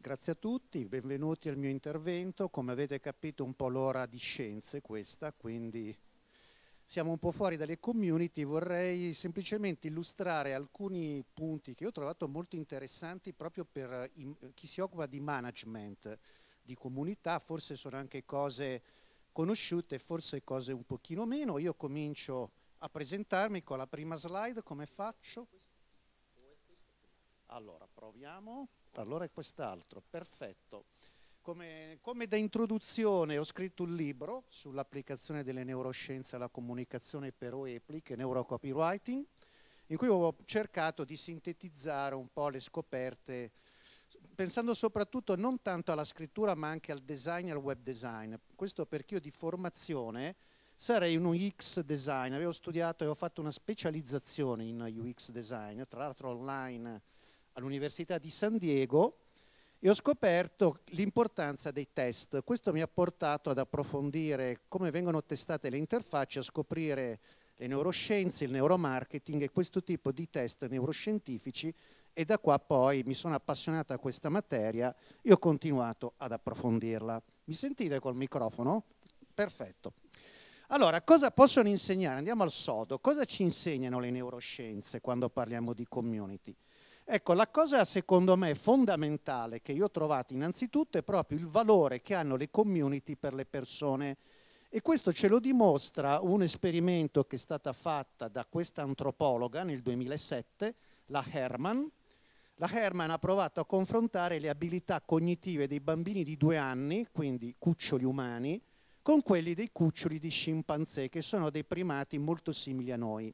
Grazie a tutti, benvenuti al mio intervento. Come avete capito un po' l'ora di scienze questa, quindi siamo un po' fuori dalle community. Vorrei semplicemente illustrare alcuni punti che ho trovato molto interessanti proprio per chi si occupa di management, di comunità, forse sono anche cose conosciute, forse cose un pochino meno. Io comincio a presentarmi con la prima slide, come faccio? Allora, proviamo allora è quest'altro, perfetto. Come, come, da introduzione ho scritto un libro sull'applicazione delle neuroscienze alla comunicazione per OEPLI, che è Neurocopywriting, in cui ho cercato di sintetizzare un po' le scoperte, pensando soprattutto non tanto alla scrittura ma anche al design e al web design. Questo perché io di formazione sarei un UX designer, avevo studiato e ho fatto una specializzazione in UX design, tra l'altro online all'Università di San Diego e ho scoperto l'importanza dei test. Questo mi ha portato ad approfondire come vengono testate le interfacce, a scoprire le neuroscienze, il neuromarketing e questo tipo di test neuroscientifici e da qua poi mi sono appassionata a questa materia e ho continuato ad approfondirla. Mi sentite col microfono? Perfetto. Allora, cosa possono insegnare? Andiamo al sodo. Cosa ci insegnano le neuroscienze quando parliamo di community? Ecco, la cosa secondo me fondamentale che io ho trovato innanzitutto è proprio il valore che hanno le community per le persone e questo ce lo dimostra un esperimento che è stata fatta da questa antropologa nel 2007, la Herman. La Herman ha provato a confrontare le abilità cognitive dei bambini di due anni, quindi cuccioli umani, con quelli dei cuccioli di scimpanzé, che sono dei primati molto simili a noi.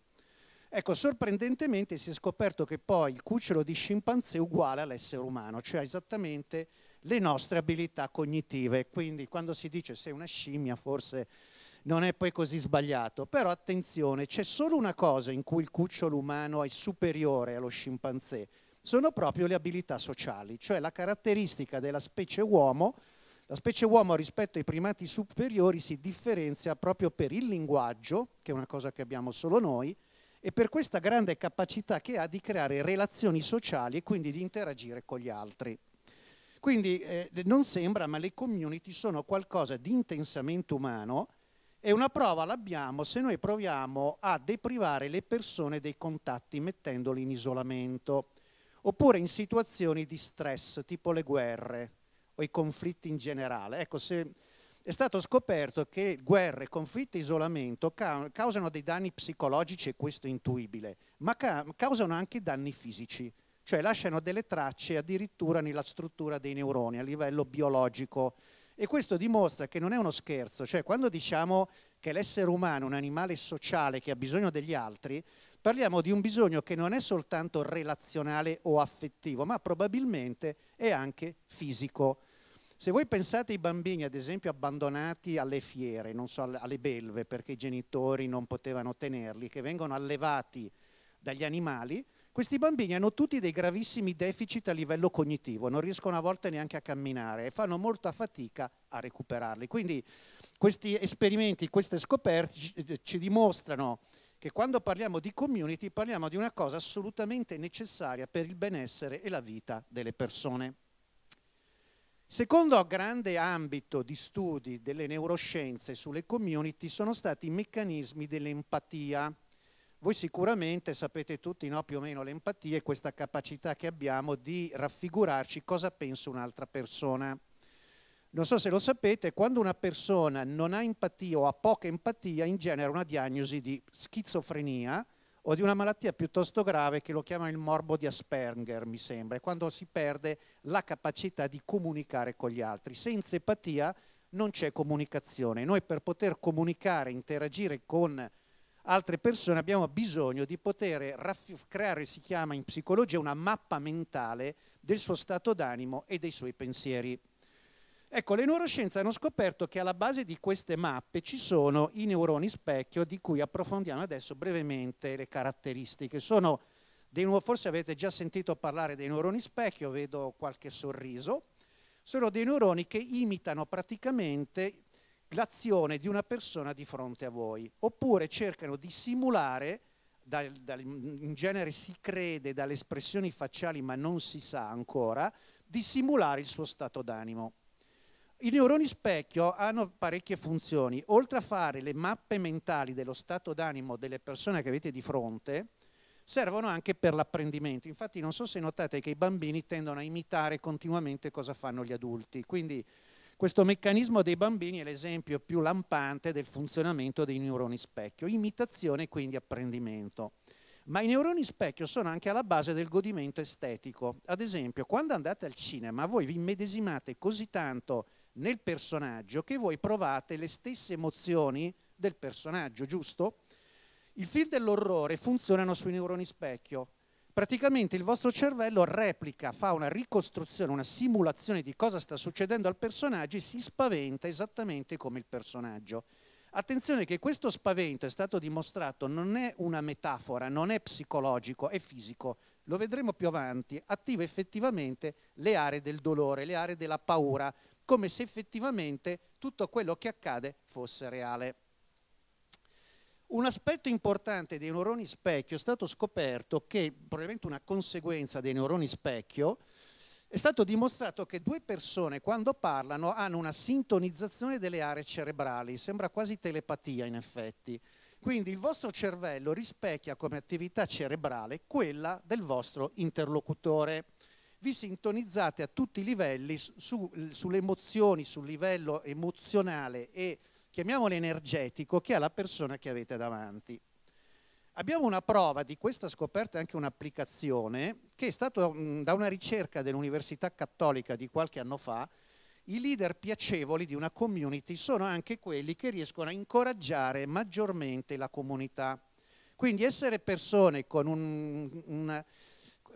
Ecco, sorprendentemente si è scoperto che poi il cucciolo di scimpanzé è uguale all'essere umano, cioè esattamente le nostre abilità cognitive. Quindi quando si dice sei una scimmia forse non è poi così sbagliato. Però attenzione, c'è solo una cosa in cui il cucciolo umano è superiore allo scimpanzé, sono proprio le abilità sociali, cioè la caratteristica della specie uomo. La specie uomo rispetto ai primati superiori si differenzia proprio per il linguaggio, che è una cosa che abbiamo solo noi, e per questa grande capacità che ha di creare relazioni sociali e quindi di interagire con gli altri. Quindi eh, non sembra, ma le community sono qualcosa di intensamente umano e una prova l'abbiamo se noi proviamo a deprivare le persone dei contatti mettendoli in isolamento oppure in situazioni di stress, tipo le guerre o i conflitti in generale. Ecco, se è stato scoperto che guerre, conflitti e isolamento causano dei danni psicologici, e questo è intuibile, ma ca causano anche danni fisici, cioè lasciano delle tracce addirittura nella struttura dei neuroni a livello biologico. E questo dimostra che non è uno scherzo, cioè quando diciamo che l'essere umano è un animale sociale che ha bisogno degli altri, parliamo di un bisogno che non è soltanto relazionale o affettivo, ma probabilmente è anche fisico. Se voi pensate ai bambini, ad esempio, abbandonati alle fiere, non so, alle belve, perché i genitori non potevano tenerli, che vengono allevati dagli animali, questi bambini hanno tutti dei gravissimi deficit a livello cognitivo, non riescono a volte neanche a camminare e fanno molta fatica a recuperarli. Quindi questi esperimenti, queste scoperte ci eh, dimostrano che quando parliamo di community parliamo di una cosa assolutamente necessaria per il benessere e la vita delle persone. Secondo grande ambito di studi delle neuroscienze sulle community sono stati i meccanismi dell'empatia. Voi sicuramente sapete tutti no, più o meno l'empatia è questa capacità che abbiamo di raffigurarci cosa pensa un'altra persona. Non so se lo sapete, quando una persona non ha empatia o ha poca empatia, in genere una diagnosi di schizofrenia, o di una malattia piuttosto grave che lo chiamano il morbo di Asperger, mi sembra, quando si perde la capacità di comunicare con gli altri. Senza empatia non c'è comunicazione. Noi per poter comunicare, interagire con altre persone abbiamo bisogno di poter creare, si chiama in psicologia, una mappa mentale del suo stato d'animo e dei suoi pensieri. Ecco, le neuroscienze hanno scoperto che alla base di queste mappe ci sono i neuroni specchio di cui approfondiamo adesso brevemente le caratteristiche. Sono dei, forse avete già sentito parlare dei neuroni specchio, vedo qualche sorriso. Sono dei neuroni che imitano praticamente l'azione di una persona di fronte a voi, oppure cercano di simulare, dal, dal, in genere si crede dalle espressioni facciali ma non si sa ancora, di simulare il suo stato d'animo. I neuroni specchio hanno parecchie funzioni. Oltre a fare le mappe mentali dello stato d'animo delle persone che avete di fronte, servono anche per l'apprendimento. Infatti non so se notate che i bambini tendono a imitare continuamente cosa fanno gli adulti. Quindi questo meccanismo dei bambini è l'esempio più lampante del funzionamento dei neuroni specchio. Imitazione quindi apprendimento. Ma i neuroni specchio sono anche alla base del godimento estetico. Ad esempio, quando andate al cinema, voi vi immedesimate così tanto nel personaggio che voi provate le stesse emozioni del personaggio, giusto? Il film dell'orrore funzionano sui neuroni specchio. Praticamente il vostro cervello replica, fa una ricostruzione, una simulazione di cosa sta succedendo al personaggio e si spaventa esattamente come il personaggio. Attenzione che questo spavento è stato dimostrato, non è una metafora, non è psicologico, è fisico. Lo vedremo più avanti, attiva effettivamente le aree del dolore, le aree della paura, come se effettivamente tutto quello che accade fosse reale. Un aspetto importante dei neuroni specchio è stato scoperto che, probabilmente una conseguenza dei neuroni specchio, è stato dimostrato che due persone quando parlano hanno una sintonizzazione delle aree cerebrali, sembra quasi telepatia in effetti. Quindi il vostro cervello rispecchia come attività cerebrale quella del vostro interlocutore vi sintonizzate a tutti i livelli su, sulle emozioni, sul livello emozionale e chiamiamolo energetico che ha la persona che avete davanti. Abbiamo una prova di questa scoperta e anche un'applicazione che è stata da una ricerca dell'Università Cattolica di qualche anno fa. I leader piacevoli di una community sono anche quelli che riescono a incoraggiare maggiormente la comunità. Quindi essere persone con un, una,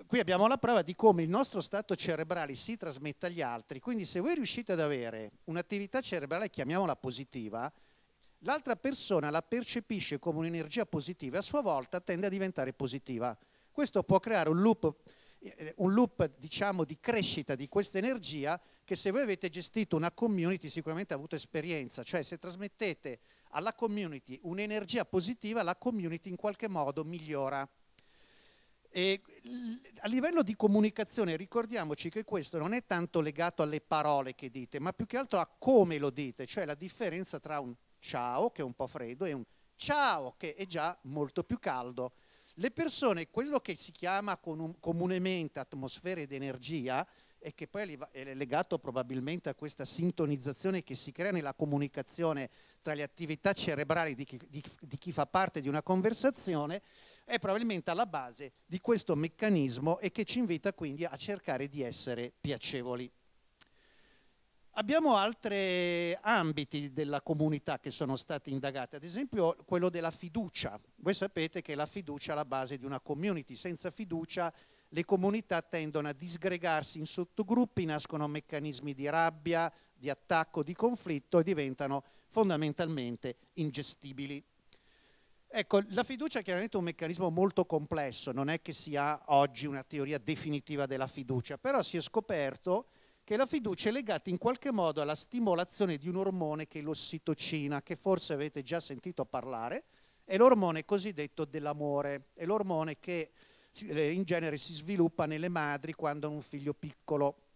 qui abbiamo la prova di come il nostro stato cerebrale si trasmette agli altri, quindi se voi riuscite ad avere un'attività cerebrale, chiamiamola positiva, l'altra persona la percepisce come un'energia positiva e a sua volta tende a diventare positiva. Questo può creare un loop, eh, un loop diciamo, di crescita di questa energia che se voi avete gestito una community sicuramente ha avuto esperienza, cioè se trasmettete alla community un'energia positiva, la community in qualche modo migliora. E a livello di comunicazione ricordiamoci che questo non è tanto legato alle parole che dite, ma più che altro a come lo dite, cioè la differenza tra un ciao che è un po' freddo e un ciao che è già molto più caldo. Le persone, quello che si chiama comunemente atmosfera ed energia, e che poi è legato probabilmente a questa sintonizzazione che si crea nella comunicazione tra le attività cerebrali di chi, di, di chi fa parte di una conversazione, è probabilmente alla base di questo meccanismo e che ci invita quindi a cercare di essere piacevoli. Abbiamo altri ambiti della comunità che sono stati indagati, ad esempio quello della fiducia. Voi sapete che la fiducia è la base di una community, senza fiducia le comunità tendono a disgregarsi in sottogruppi, nascono meccanismi di rabbia, di attacco, di conflitto e diventano fondamentalmente ingestibili. Ecco, la fiducia è chiaramente un meccanismo molto complesso, non è che si ha oggi una teoria definitiva della fiducia, però si è scoperto che la fiducia è legata in qualche modo alla stimolazione di un ormone che è l'ossitocina, che forse avete già sentito parlare, è l'ormone cosiddetto dell'amore, è l'ormone che eh, in genere si sviluppa nelle madri quando hanno un figlio piccolo.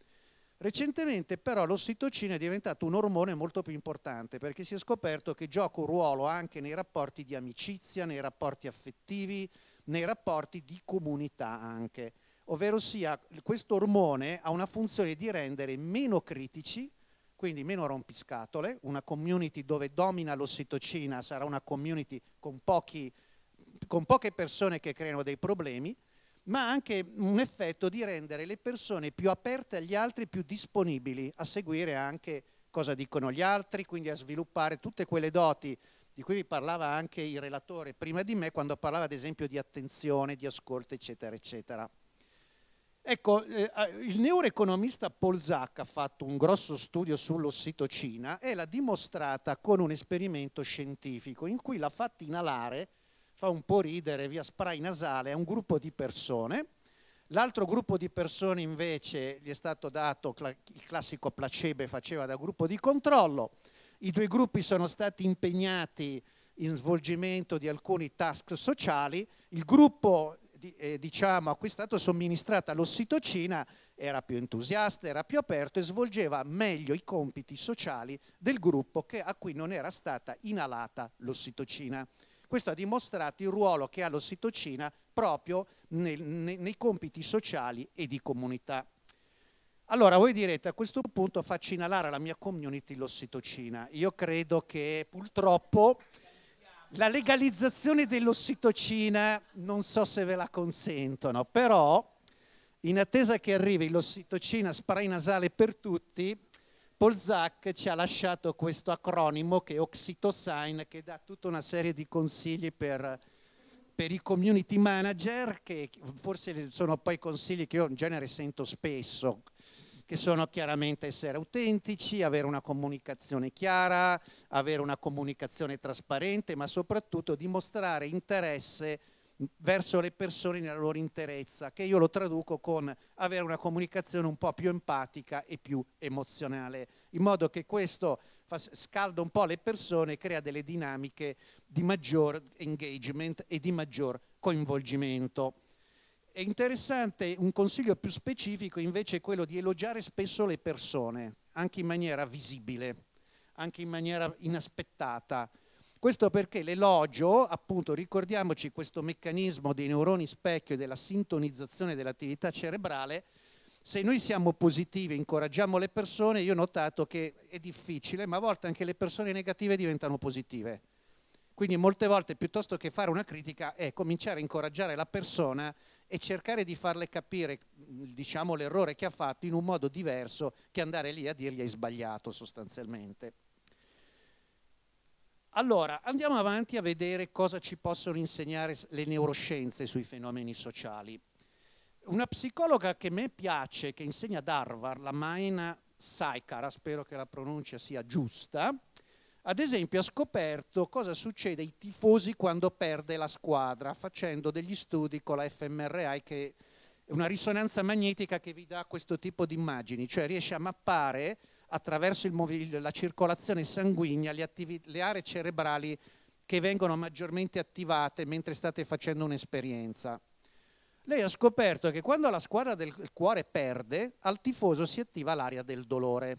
Recentemente però l'ossitocina è diventato un ormone molto più importante perché si è scoperto che gioca un ruolo anche nei rapporti di amicizia, nei rapporti affettivi, nei rapporti di comunità anche. Ovvero sia, questo ormone ha una funzione di rendere meno critici, quindi meno rompiscatole, una community dove domina l'ossitocina sarà una community con, pochi, con poche persone che creano dei problemi, ma anche un effetto di rendere le persone più aperte agli altri, più disponibili a seguire anche cosa dicono gli altri, quindi a sviluppare tutte quelle doti di cui vi parlava anche il relatore prima di me quando parlava ad esempio di attenzione, di ascolto, eccetera, eccetera. Ecco, eh, il neuroeconomista Paul Zack ha fatto un grosso studio sull'ossitocina e l'ha dimostrata con un esperimento scientifico in cui l'ha fatta inalare fa un po' ridere via spray nasale a un gruppo di persone. L'altro gruppo di persone invece gli è stato dato il classico placebo e faceva da gruppo di controllo. I due gruppi sono stati impegnati in svolgimento di alcuni task sociali. Il gruppo eh, diciamo, a cui è stata somministrata l'ossitocina era più entusiasta, era più aperto e svolgeva meglio i compiti sociali del gruppo che, a cui non era stata inalata l'ossitocina. Questo ha dimostrato il ruolo che ha l'ossitocina proprio nel, nei, nei compiti sociali e di comunità. Allora, voi direte, a questo punto faccio inalare alla mia community l'ossitocina. Io credo che purtroppo la legalizzazione dell'ossitocina non so se ve la consentono, però in attesa che arrivi l'ossitocina spray nasale per tutti, Polzac ci ha lasciato questo acronimo che è Oxytocin che dà tutta una serie di consigli per, per, i community manager che forse sono poi consigli che io in genere sento spesso che sono chiaramente essere autentici, avere una comunicazione chiara, avere una comunicazione trasparente ma soprattutto dimostrare interesse verso le persone nella loro interezza, che io lo traduco con avere una comunicazione un po' più empatica e più emozionale, in modo che questo scalda un po' le persone e crea delle dinamiche di maggior engagement e di maggior coinvolgimento. È interessante un consiglio più specifico invece è quello di elogiare spesso le persone, anche in maniera visibile, anche in maniera inaspettata, questo perché l'elogio, appunto, ricordiamoci questo meccanismo dei neuroni specchio e della sintonizzazione dell'attività cerebrale, se noi siamo positivi, incoraggiamo le persone, io ho notato che è difficile, ma a volte anche le persone negative diventano positive. Quindi molte volte piuttosto che fare una critica è cominciare a incoraggiare la persona e cercare di farle capire diciamo, l'errore che ha fatto in un modo diverso che andare lì a dirgli hai sbagliato sostanzialmente. Allora, andiamo avanti a vedere cosa ci possono insegnare le neuroscienze sui fenomeni sociali. Una psicologa che a me piace, che insegna ad Harvard, la Maina Saikara, spero che la pronuncia sia giusta, ad esempio ha scoperto cosa succede ai tifosi quando perde la squadra, facendo degli studi con la fMRI, che è una risonanza magnetica che vi dà questo tipo di immagini, cioè riesce a mappare attraverso il, la circolazione sanguigna le, le aree cerebrali che vengono maggiormente attivate mentre state facendo un'esperienza. Lei ha scoperto che quando la squadra del cuore perde, al tifoso si attiva l'area del dolore.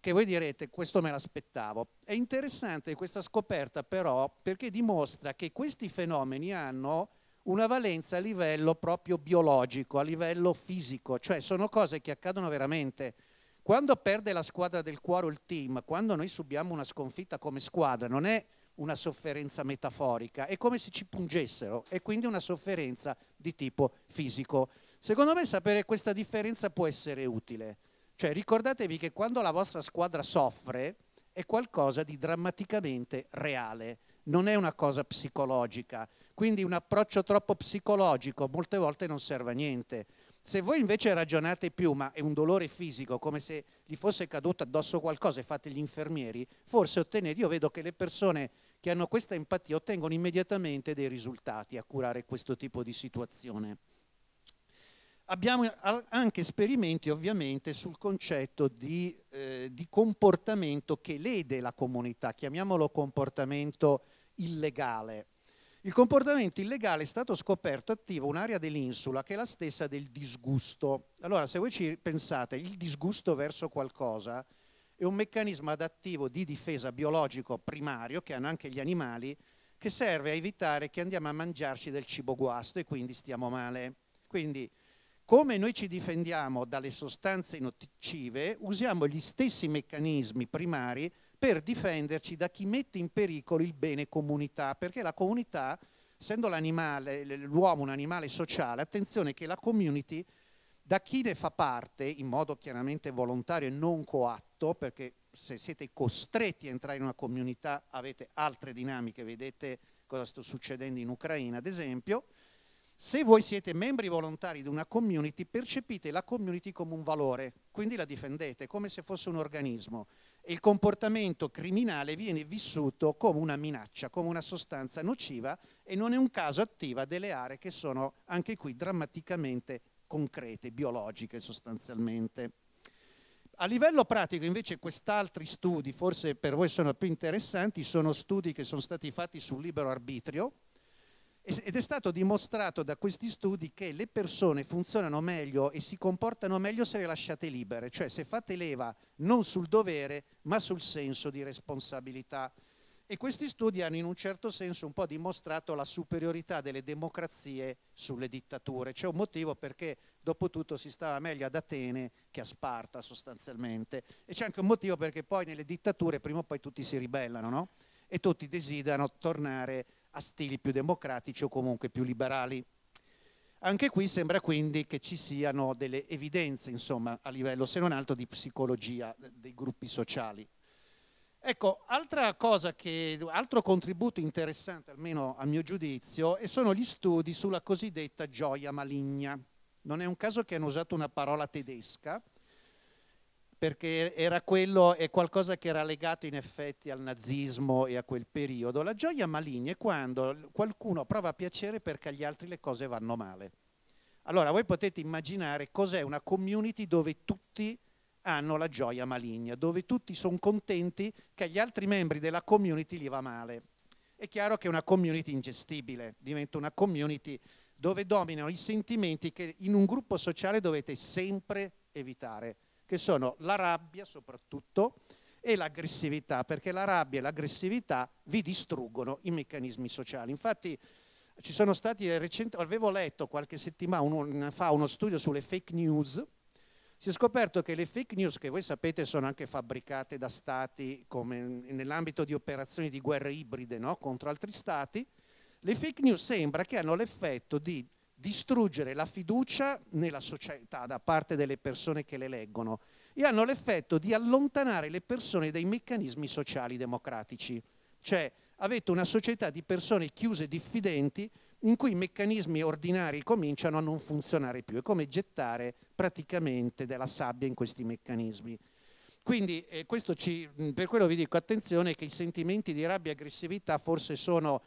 Che voi direte, questo me l'aspettavo. È interessante questa scoperta però perché dimostra che questi fenomeni hanno una valenza a livello proprio biologico, a livello fisico, cioè sono cose che accadono veramente quando perde la squadra del cuore il team, quando noi subiamo una sconfitta come squadra, non è una sofferenza metaforica, è come se ci pungessero, e quindi una sofferenza di tipo fisico. Secondo me sapere questa differenza può essere utile. Cioè ricordatevi che quando la vostra squadra soffre è qualcosa di drammaticamente reale, non è una cosa psicologica. Quindi un approccio troppo psicologico molte volte non serve a niente. Se voi invece ragionate più, ma è un dolore fisico, come se gli fosse caduto addosso qualcosa e fate gli infermieri, forse ottenete, io vedo che le persone che hanno questa empatia ottengono immediatamente dei risultati a curare questo tipo di situazione. Abbiamo anche esperimenti ovviamente sul concetto di, eh, di comportamento che lede la comunità, chiamiamolo comportamento illegale. Il comportamento illegale è stato scoperto attivo un'area dell'insula che è la stessa del disgusto. Allora, se voi ci pensate, il disgusto verso qualcosa è un meccanismo adattivo di difesa biologico primario che hanno anche gli animali che serve a evitare che andiamo a mangiarci del cibo guasto e quindi stiamo male. Quindi, come noi ci difendiamo dalle sostanze nocive, usiamo gli stessi meccanismi primari per difenderci da chi mette in pericolo il bene comunità, perché la comunità, essendo l'uomo un animale sociale, attenzione che la community da chi ne fa parte in modo chiaramente volontario e non coatto, perché se siete costretti a entrare in una comunità avete altre dinamiche, vedete cosa sta succedendo in Ucraina ad esempio, se voi siete membri volontari di una community percepite la community come un valore, quindi la difendete come se fosse un organismo il comportamento criminale viene vissuto come una minaccia, come una sostanza nociva e non è un caso attiva delle aree che sono anche qui drammaticamente concrete, biologiche sostanzialmente. A livello pratico invece questi altri studi, forse per voi sono più interessanti, sono studi che sono stati fatti sul libero arbitrio, ed è stato dimostrato da questi studi che le persone funzionano meglio e si comportano meglio se le lasciate libere, cioè se fate leva non sul dovere ma sul senso di responsabilità. E questi studi hanno in un certo senso un po' dimostrato la superiorità delle democrazie sulle dittature. C'è un motivo perché dopo tutto si stava meglio ad Atene che a Sparta sostanzialmente. E c'è anche un motivo perché poi nelle dittature prima o poi tutti si ribellano no? e tutti desiderano tornare a a stili più democratici o comunque più liberali. Anche qui sembra quindi che ci siano delle evidenze, insomma, a livello se non altro di psicologia dei gruppi sociali. Ecco, che, altro contributo interessante, almeno a mio giudizio, sono gli studi sulla cosiddetta gioia maligna. Non è un caso che hanno usato una parola tedesca, perché era quello, è qualcosa che era legato in effetti al nazismo e a quel periodo. La gioia maligna è quando qualcuno prova piacere perché agli altri le cose vanno male. Allora voi potete immaginare cos'è una community dove tutti hanno la gioia maligna, dove tutti sono contenti che agli altri membri della community gli va male. È chiaro che è una community ingestibile, diventa una community dove dominano i sentimenti che in un gruppo sociale dovete sempre evitare che sono la rabbia soprattutto e l'aggressività, perché la rabbia e l'aggressività vi distruggono i meccanismi sociali. Infatti ci sono stati recenti, avevo letto qualche settimana fa uno studio sulle fake news, si è scoperto che le fake news, che voi sapete sono anche fabbricate da stati come nell'ambito di operazioni di guerra ibride no? contro altri stati, le fake news sembra che hanno l'effetto di distruggere la fiducia nella società da parte delle persone che le leggono e hanno l'effetto di allontanare le persone dai meccanismi sociali democratici. Cioè avete una società di persone chiuse e diffidenti in cui i meccanismi ordinari cominciano a non funzionare più. È come gettare praticamente della sabbia in questi meccanismi. Quindi eh, ci, per quello vi dico attenzione che i sentimenti di rabbia e aggressività forse sono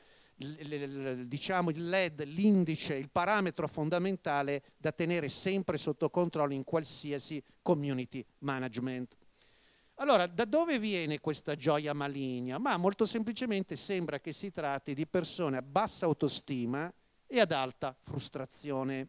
diciamo, il LED, l'indice, il parametro fondamentale da tenere sempre sotto controllo in qualsiasi community management. Allora, da dove viene questa gioia maligna? Ma molto semplicemente sembra che si tratti di persone a bassa autostima e ad alta frustrazione.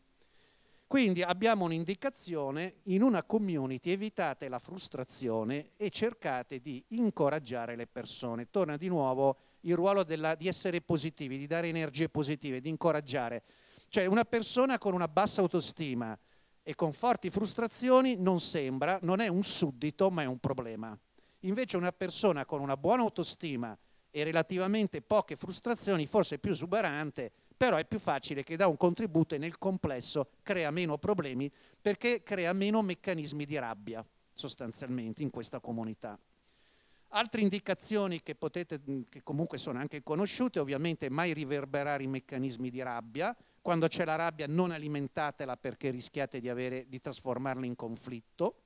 Quindi abbiamo un'indicazione, in una community evitate la frustrazione e cercate di incoraggiare le persone. Torna di nuovo il ruolo della, di essere positivi, di dare energie positive, di incoraggiare. Cioè una persona con una bassa autostima e con forti frustrazioni non sembra, non è un suddito, ma è un problema. Invece una persona con una buona autostima e relativamente poche frustrazioni, forse è più esuberante, però è più facile che dà un contributo e nel complesso crea meno problemi perché crea meno meccanismi di rabbia sostanzialmente in questa comunità. Altre indicazioni che, potete, mm, che comunque sono anche conosciute, ovviamente mai riverberare i meccanismi di rabbia, quando c'è la rabbia non alimentatela perché rischiate di, avere, di trasformarla in conflitto,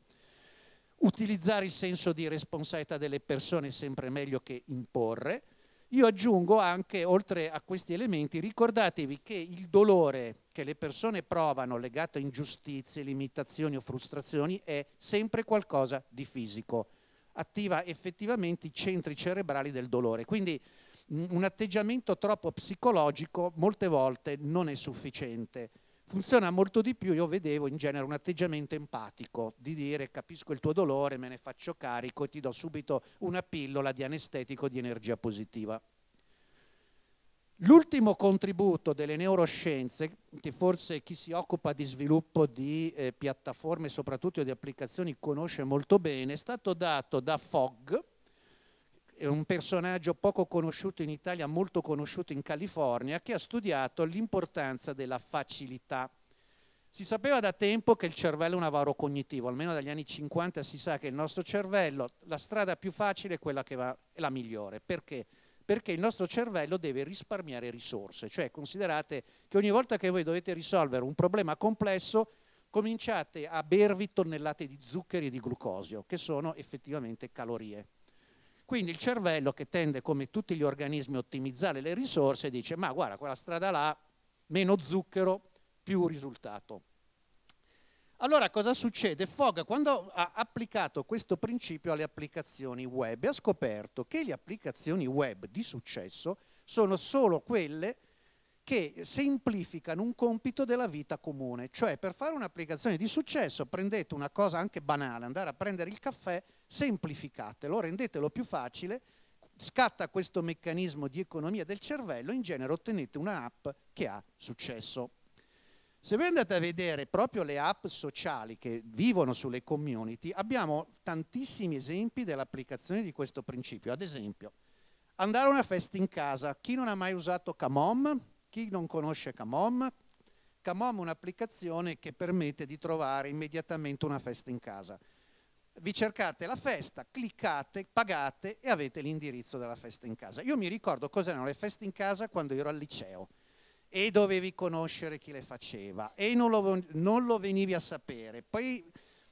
utilizzare il senso di responsabilità delle persone è sempre meglio che imporre. Io aggiungo anche, oltre a questi elementi, ricordatevi che il dolore che le persone provano legato a ingiustizie, limitazioni o frustrazioni è sempre qualcosa di fisico attiva effettivamente i centri cerebrali del dolore. Quindi un atteggiamento troppo psicologico molte volte non è sufficiente. Funziona molto di più, io vedevo in genere un atteggiamento empatico, di dire capisco il tuo dolore, me ne faccio carico e ti do subito una pillola di anestetico di energia positiva. L'ultimo contributo delle neuroscienze, che forse chi si occupa di sviluppo di eh, piattaforme, soprattutto di applicazioni, conosce molto bene, è stato dato da Fogg, un personaggio poco conosciuto in Italia, molto conosciuto in California, che ha studiato l'importanza della facilità. Si sapeva da tempo che il cervello è un avaro cognitivo, almeno dagli anni 50 si sa che il nostro cervello, la strada più facile è quella che va, è la migliore. Perché? perché il nostro cervello deve risparmiare risorse, cioè considerate che ogni volta che voi dovete risolvere un problema complesso cominciate a bervi tonnellate di zuccheri e di glucosio, che sono effettivamente calorie. Quindi il cervello che tende, come tutti gli organismi, a ottimizzare le risorse, dice ma guarda, quella strada là, meno zucchero, più risultato. Allora cosa succede? Fog quando ha applicato questo principio alle applicazioni web ha scoperto che le applicazioni web di successo sono solo quelle che semplificano un compito della vita comune, cioè per fare un'applicazione di successo prendete una cosa anche banale, andare a prendere il caffè, semplificatelo, rendetelo più facile, scatta questo meccanismo di economia del cervello, in genere ottenete un'app che ha successo. Se voi andate a vedere proprio le app sociali che vivono sulle community, abbiamo tantissimi esempi dell'applicazione di questo principio. Ad esempio, andare a una festa in casa. Chi non ha mai usato Camom? Chi non conosce Camom? Camom è un'applicazione che permette di trovare immediatamente una festa in casa. Vi cercate la festa, cliccate, pagate e avete l'indirizzo della festa in casa. Io mi ricordo cos'erano le feste in casa quando ero al liceo e dovevi conoscere chi le faceva e non lo, non lo venivi a sapere. Poi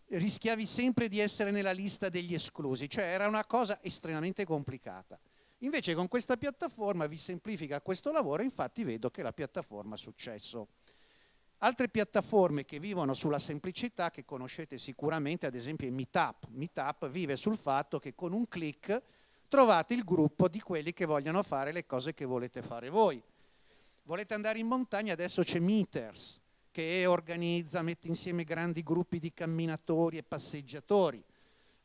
rischiavi sempre di essere nella lista degli esclusi, cioè era una cosa estremamente complicata. Invece con questa piattaforma vi semplifica questo lavoro infatti vedo che la piattaforma ha successo. Altre piattaforme che vivono sulla semplicità, che conoscete sicuramente, ad esempio è Meetup. Meetup vive sul fatto che con un clic trovate il gruppo di quelli che vogliono fare le cose che volete fare voi. Volete andare in montagna? Adesso c'è Meters che organizza, mette insieme grandi gruppi di camminatori e passeggiatori.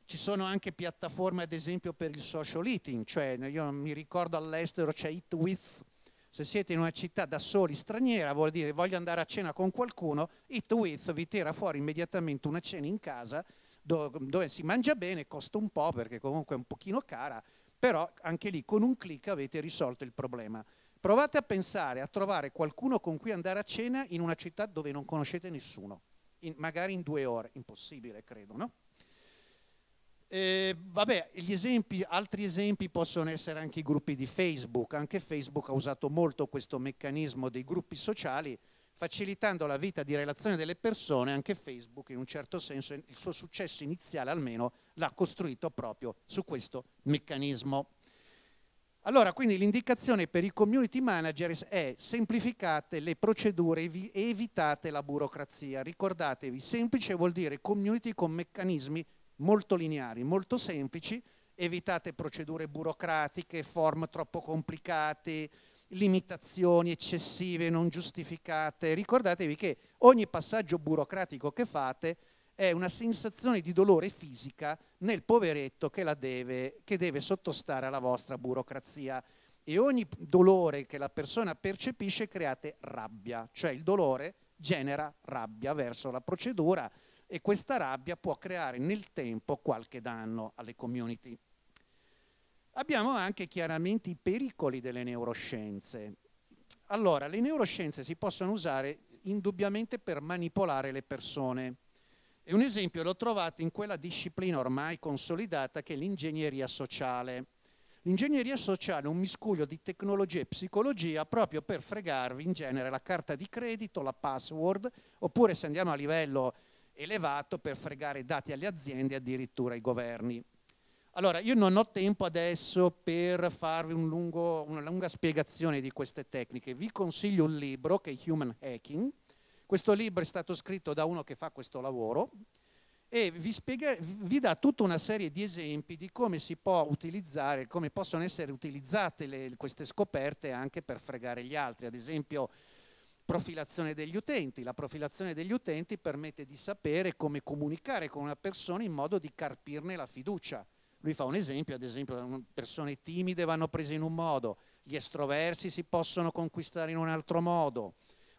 Ci sono anche piattaforme, ad esempio, per il social eating, cioè io mi ricordo all'estero c'è Eat With. Se siete in una città da soli, straniera, vuol dire voglio andare a cena con qualcuno, Eat With vi tira fuori immediatamente una cena in casa dove, si mangia bene, costa un po' perché comunque è un pochino cara, però anche lì con un clic avete risolto il problema. Provate a pensare a trovare qualcuno con cui andare a cena in una città dove non conoscete nessuno, in, magari in due ore, impossibile credo, no? Eh, vabbè, esempi, altri esempi possono essere anche i gruppi di Facebook. Anche Facebook ha usato molto questo meccanismo dei gruppi sociali, facilitando la vita di relazione delle persone. Anche Facebook, in un certo senso, il suo successo iniziale almeno l'ha costruito proprio su questo meccanismo. Allora, quindi l'indicazione per i community managers è semplificate le procedure e evitate la burocrazia. Ricordatevi, semplice vuol dire community con meccanismi molto lineari, molto semplici, evitate procedure burocratiche, form troppo complicate, limitazioni eccessive, non giustificate. Ricordatevi che ogni passaggio burocratico che fate è una sensazione di dolore fisica nel poveretto che, deve, che deve sottostare alla vostra burocrazia. E ogni dolore che la persona percepisce create rabbia, cioè il dolore genera rabbia verso la procedura e questa rabbia può creare nel tempo qualche danno alle community. Abbiamo anche chiaramente i pericoli delle neuroscienze. Allora, le neuroscienze si possono usare indubbiamente per manipolare le persone. E un esempio l'ho trovato in quella disciplina ormai consolidata che è l'ingegneria sociale. L'ingegneria sociale è un miscuglio di tecnologia e psicologia proprio per fregarvi in genere la carta di credito, la password, oppure se andiamo a livello elevato per fregare i dati alle aziende e addirittura ai governi. Allora, io non ho tempo adesso per farvi un lungo, una lunga spiegazione di queste tecniche. Vi consiglio un libro che è Human Hacking, questo libro è stato scritto da uno che fa questo lavoro e vi, spiega, vi dà tutta una serie di esempi di come si può utilizzare, come possono essere utilizzate le, queste scoperte anche per fregare gli altri. Ad esempio profilazione degli utenti. La profilazione degli utenti permette di sapere come comunicare con una persona in modo di carpirne la fiducia. Lui fa un esempio, ad esempio, persone timide vanno prese in un modo, gli estroversi si possono conquistare in un altro modo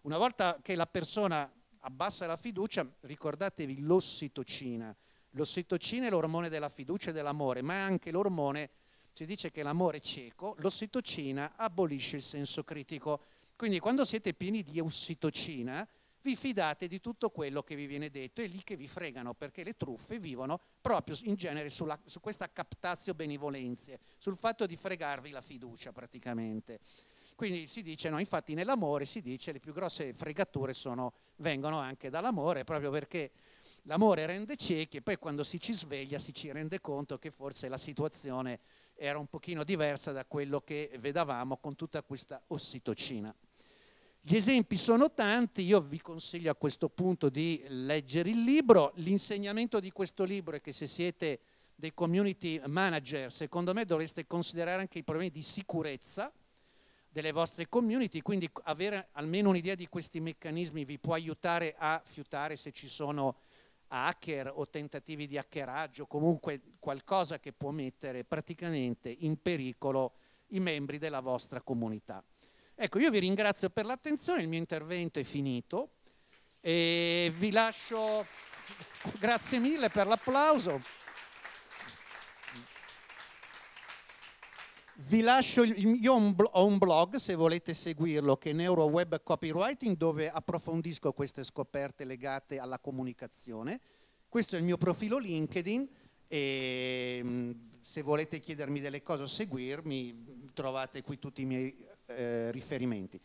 una volta che la persona abbassa la fiducia, ricordatevi l'ossitocina. L'ossitocina è l'ormone della fiducia e dell'amore, ma è anche l'ormone, si dice che l'amore è cieco, l'ossitocina abolisce il senso critico. Quindi quando siete pieni di ossitocina, vi fidate di tutto quello che vi viene detto, è lì che vi fregano, perché le truffe vivono proprio in genere sulla, su questa captazio benevolenze, sul fatto di fregarvi la fiducia praticamente. Quindi si dice, no, infatti nell'amore si dice le più grosse fregature sono, vengono anche dall'amore, proprio perché l'amore rende ciechi e poi quando si ci sveglia si ci rende conto che forse la situazione era un pochino diversa da quello che vedavamo con tutta questa ossitocina. Gli esempi sono tanti, io vi consiglio a questo punto di leggere il libro. L'insegnamento di questo libro è che se siete dei community manager, secondo me dovreste considerare anche i problemi di sicurezza, delle vostre community, quindi avere almeno un'idea di questi meccanismi vi può aiutare a fiutare se ci sono hacker o tentativi di hackeraggio, comunque qualcosa che può mettere praticamente in pericolo i membri della vostra comunità. Ecco, io vi ringrazio per l'attenzione, il mio intervento è finito e vi lascio, grazie mille per l'applauso. Vi lascio, io ho un blog se volete seguirlo che è NeuroWeb Copywriting dove approfondisco queste scoperte legate alla comunicazione. Questo è il mio profilo LinkedIn e mm, se volete chiedermi delle cose o seguirmi trovate qui tutti i miei eh, riferimenti.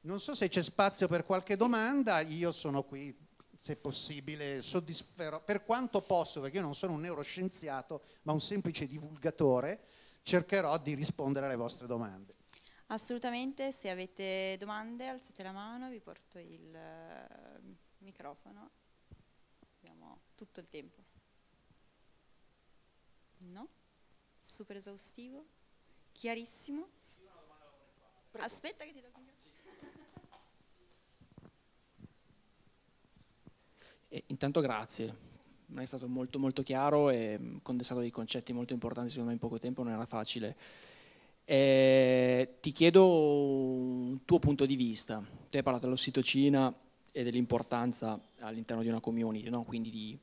Non so se c'è spazio per qualche domanda, io sono qui se possibile soddisferò per quanto posso perché io non sono un neuroscienziato ma un semplice divulgatore cercherò di rispondere alle vostre domande. Assolutamente, se avete domande alzate la mano, vi porto il eh, microfono, abbiamo tutto il tempo. No? Super esaustivo? Chiarissimo? Aspetta che ti do il microfono. intanto grazie non è stato molto, molto chiaro e mm, condensato dei concetti molto importanti secondo me in poco tempo, non era facile. E ti chiedo un tuo punto di vista. Te hai parlato dell'ossitocina e dell'importanza all'interno di una community, no? quindi di,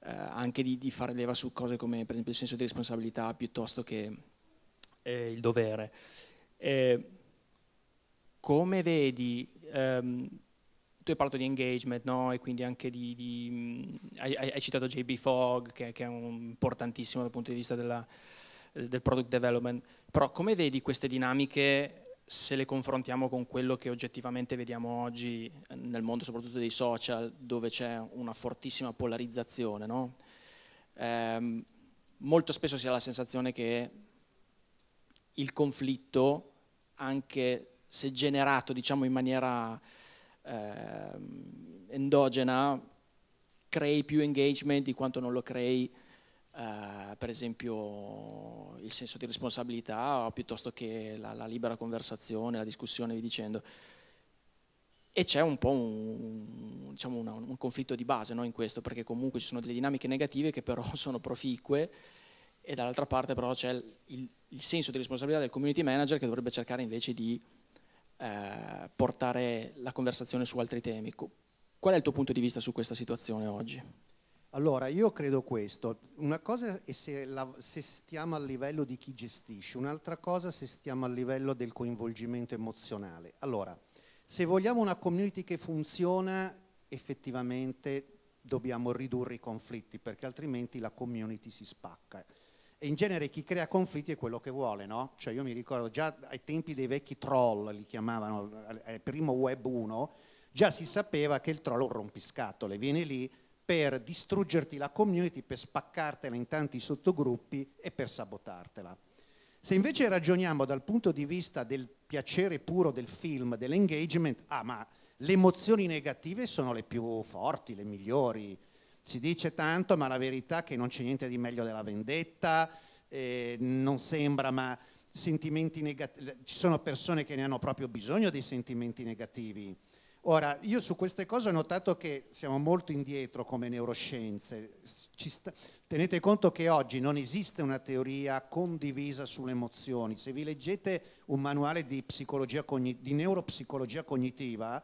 eh, anche di, di, fare leva su cose come per esempio il senso di responsabilità piuttosto che eh, il dovere. Eh, come vedi, ehm, tu hai parlato di engagement no? e quindi anche di, di hai, hai, citato JB Fogg che, che, è importantissimo dal punto di vista della, del product development, però come vedi queste dinamiche se le confrontiamo con quello che oggettivamente vediamo oggi nel mondo soprattutto dei social dove c'è una fortissima polarizzazione? No? Ehm, molto spesso si ha la sensazione che il conflitto anche se generato diciamo in maniera eh, endogena crei più engagement di quanto non lo crei eh, per esempio il senso di responsabilità piuttosto che la, la, libera conversazione, la discussione, vi dicendo. E c'è un po' un, diciamo una, un conflitto di base no, in questo, perché comunque ci sono delle dinamiche negative che però sono proficue e dall'altra parte però c'è il, il, senso di responsabilità del community manager che dovrebbe cercare invece di eh, portare la conversazione su altri temi. Qual è il tuo punto di vista su questa situazione oggi? Allora, io credo questo. Una cosa è se, la, se stiamo a livello di chi gestisce, un'altra cosa se stiamo a livello del coinvolgimento emozionale. Allora, se vogliamo una community che funziona, effettivamente dobbiamo ridurre i conflitti, perché altrimenti la community si spacca. E in genere chi crea conflitti è quello che vuole, no? Cioè io mi ricordo già ai tempi dei vecchi troll, li chiamavano, al primo web 1, già si sapeva che il troll è un rompiscatole, viene lì per distruggerti la community, per spaccartela in tanti sottogruppi e per sabotartela. Se invece ragioniamo dal punto di vista del piacere puro del film, dell'engagement, ah ma le emozioni negative sono le più forti, le migliori, si dice tanto, ma la verità è che non c'è niente di meglio della vendetta, eh, non sembra, ma sentimenti negativi, ci sono persone che ne hanno proprio bisogno dei sentimenti negativi. Ora, io su queste cose ho notato che siamo molto indietro come neuroscienze. Sta, tenete conto che oggi non esiste una teoria condivisa sulle emozioni. Se vi leggete un manuale di, di neuropsicologia cognitiva,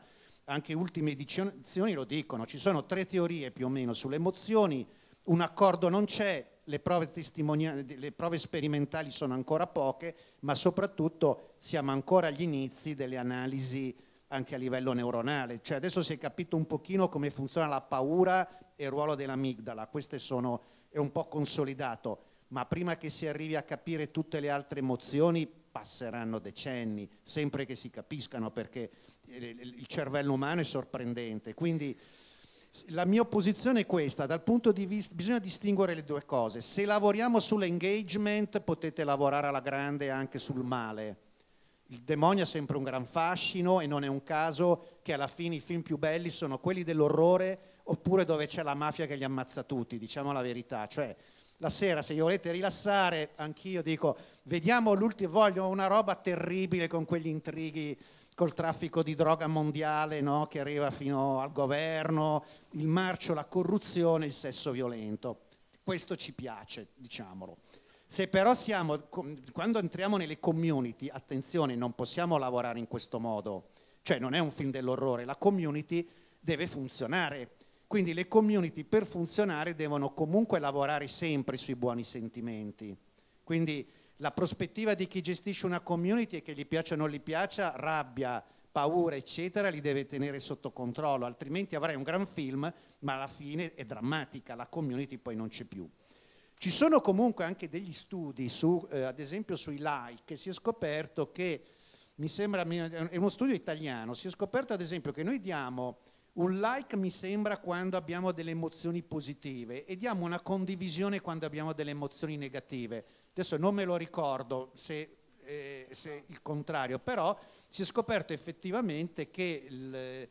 anche ultime edizioni lo dicono, ci sono tre teorie più o meno sulle emozioni, un accordo non c'è, le prove, le prove sperimentali sono ancora poche, ma soprattutto siamo ancora agli inizi delle analisi anche a livello neuronale, cioè adesso si è capito un pochino come funziona la paura e il ruolo dell'amigdala, questo è un po' consolidato, ma prima che si arrivi a capire tutte le altre emozioni passeranno decenni, sempre che si capiscano, perché eh, il cervello umano è sorprendente. Quindi la mia opposizione è questa, dal punto di vista, bisogna distinguere le due cose. Se lavoriamo sull'engagement potete lavorare alla grande anche sul male. Il demonio ha sempre un gran fascino e non è un caso che alla fine i film più belli sono quelli dell'orrore oppure dove c'è la mafia che li ammazza tutti, diciamo la verità. Cioè, la sera, se vi volete rilassare, anch'io dico, vediamo l'ultimo, voglio una roba terribile con quegli intrighi col traffico di droga mondiale no? che arriva fino al governo, il marcio, la corruzione, il sesso violento. Questo ci piace, diciamolo. Se però siamo, quando entriamo nelle community, attenzione, non possiamo lavorare in questo modo, cioè non è un film dell'orrore, la community deve funzionare quindi le community per funzionare devono comunque lavorare sempre sui buoni sentimenti. Quindi la prospettiva di chi gestisce una community è che gli piaccia o non gli piaccia, rabbia, paura, eccetera, li deve tenere sotto controllo, altrimenti avrai un gran film, ma alla fine è drammatica, la community poi non c'è più. Ci sono comunque anche degli studi, su, eh, ad esempio sui like, si è scoperto che, mi sembra, è uno studio italiano, si è scoperto ad esempio che noi diamo un like mi sembra quando abbiamo delle emozioni positive e diamo una condivisione quando abbiamo delle emozioni negative. Adesso non me lo ricordo se, eh, se il contrario, però si è scoperto effettivamente che il,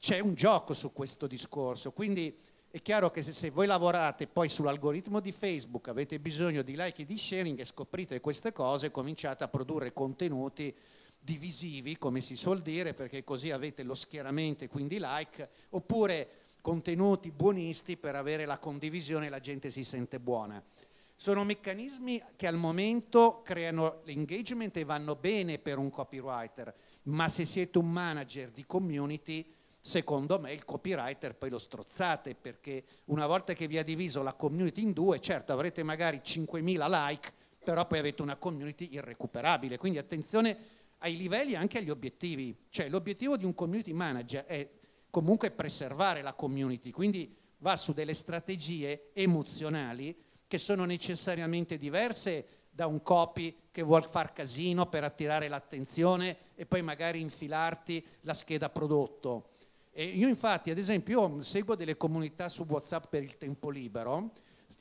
c'è un gioco su questo discorso. Quindi è chiaro che se, se voi lavorate poi sull'algoritmo di Facebook, avete bisogno di like e di sharing e scoprite queste cose, cominciate a produrre contenuti divisivi, come si suol dire, perché così avete lo schieramento e quindi like, oppure contenuti buonisti per avere la condivisione e la gente si sente buona. Sono meccanismi che al momento creano l'engagement e vanno bene per un copywriter, ma se siete un manager di community, secondo me il copywriter poi lo strozzate perché una volta che vi ha diviso la community in due, certo avrete magari 5.000 like, però poi avete una community irrecuperabile. Quindi attenzione ai livelli e anche agli obiettivi. Cioè l'obiettivo di un community manager è comunque preservare la community, quindi va su delle strategie emozionali che sono necessariamente diverse da un copy che vuol far casino per attirare l'attenzione e poi magari infilarti la scheda prodotto. E io infatti, ad esempio, seguo delle comunità su WhatsApp per il tempo libero,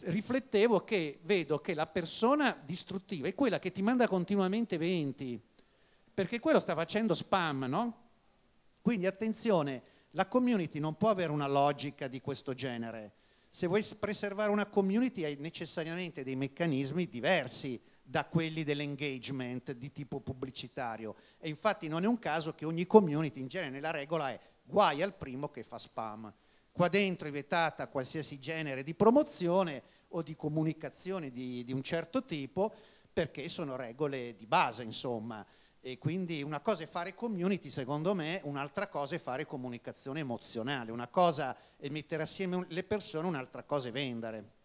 riflettevo che vedo che la persona distruttiva è quella che ti manda continuamente eventi, perché quello sta facendo spam, no? Quindi attenzione, la community non può avere una logica di questo genere. Se vuoi preservare una community hai necessariamente dei meccanismi diversi da quelli dell'engagement di tipo pubblicitario. E infatti non è un caso che ogni community, in genere la regola è guai al primo che fa spam. Qua dentro è vietata qualsiasi genere di promozione o di comunicazione di, di un certo tipo perché sono regole di base, insomma. E quindi una cosa è fare community, secondo me, un'altra cosa è fare comunicazione emozionale, una cosa è mettere assieme le persone, un'altra cosa è vendere.